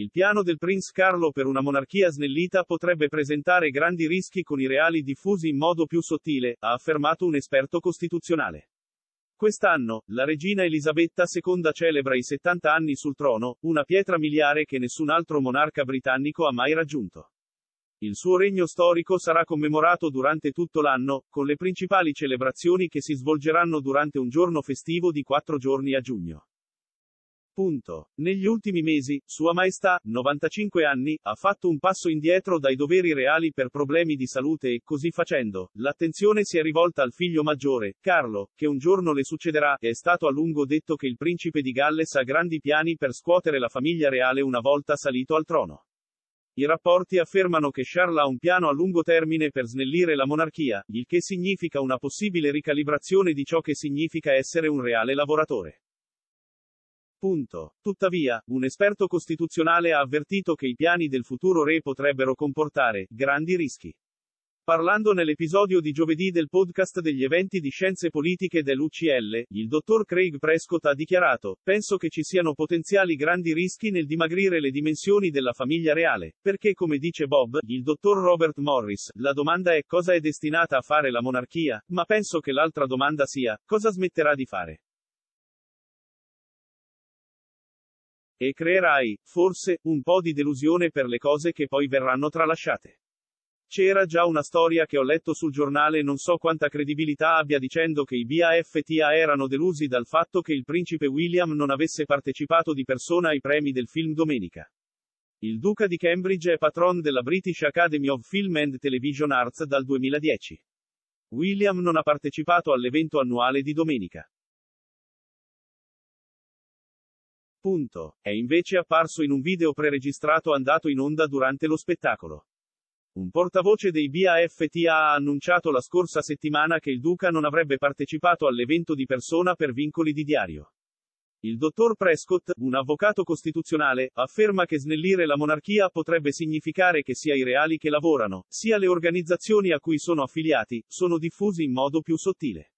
Il piano del Prince Carlo per una monarchia snellita potrebbe presentare grandi rischi con i reali diffusi in modo più sottile, ha affermato un esperto costituzionale. Quest'anno, la regina Elisabetta II celebra i 70 anni sul trono, una pietra miliare che nessun altro monarca britannico ha mai raggiunto. Il suo regno storico sarà commemorato durante tutto l'anno, con le principali celebrazioni che si svolgeranno durante un giorno festivo di quattro giorni a giugno. Punto. Negli ultimi mesi, Sua Maestà, 95 anni, ha fatto un passo indietro dai doveri reali per problemi di salute e così facendo, l'attenzione si è rivolta al figlio maggiore, Carlo, che un giorno le succederà, è stato a lungo detto che il principe di Galles ha grandi piani per scuotere la famiglia reale una volta salito al trono. I rapporti affermano che Charles ha un piano a lungo termine per snellire la monarchia, il che significa una possibile ricalibrazione di ciò che significa essere un reale lavoratore. Punto. Tuttavia, un esperto costituzionale ha avvertito che i piani del futuro re potrebbero comportare grandi rischi. Parlando nell'episodio di giovedì del podcast degli eventi di scienze politiche dell'UCL, il dottor Craig Prescott ha dichiarato, penso che ci siano potenziali grandi rischi nel dimagrire le dimensioni della famiglia reale, perché come dice Bob, il dottor Robert Morris, la domanda è cosa è destinata a fare la monarchia, ma penso che l'altra domanda sia, cosa smetterà di fare. E creerai, forse, un po' di delusione per le cose che poi verranno tralasciate. C'era già una storia che ho letto sul giornale non so quanta credibilità abbia dicendo che i BAFTA erano delusi dal fatto che il principe William non avesse partecipato di persona ai premi del film domenica. Il duca di Cambridge è patron della British Academy of Film and Television Arts dal 2010. William non ha partecipato all'evento annuale di domenica. Punto. È invece apparso in un video preregistrato andato in onda durante lo spettacolo. Un portavoce dei BAFTA ha annunciato la scorsa settimana che il Duca non avrebbe partecipato all'evento di persona per vincoli di diario. Il dottor Prescott, un avvocato costituzionale, afferma che snellire la monarchia potrebbe significare che sia i reali che lavorano, sia le organizzazioni a cui sono affiliati, sono diffusi in modo più sottile.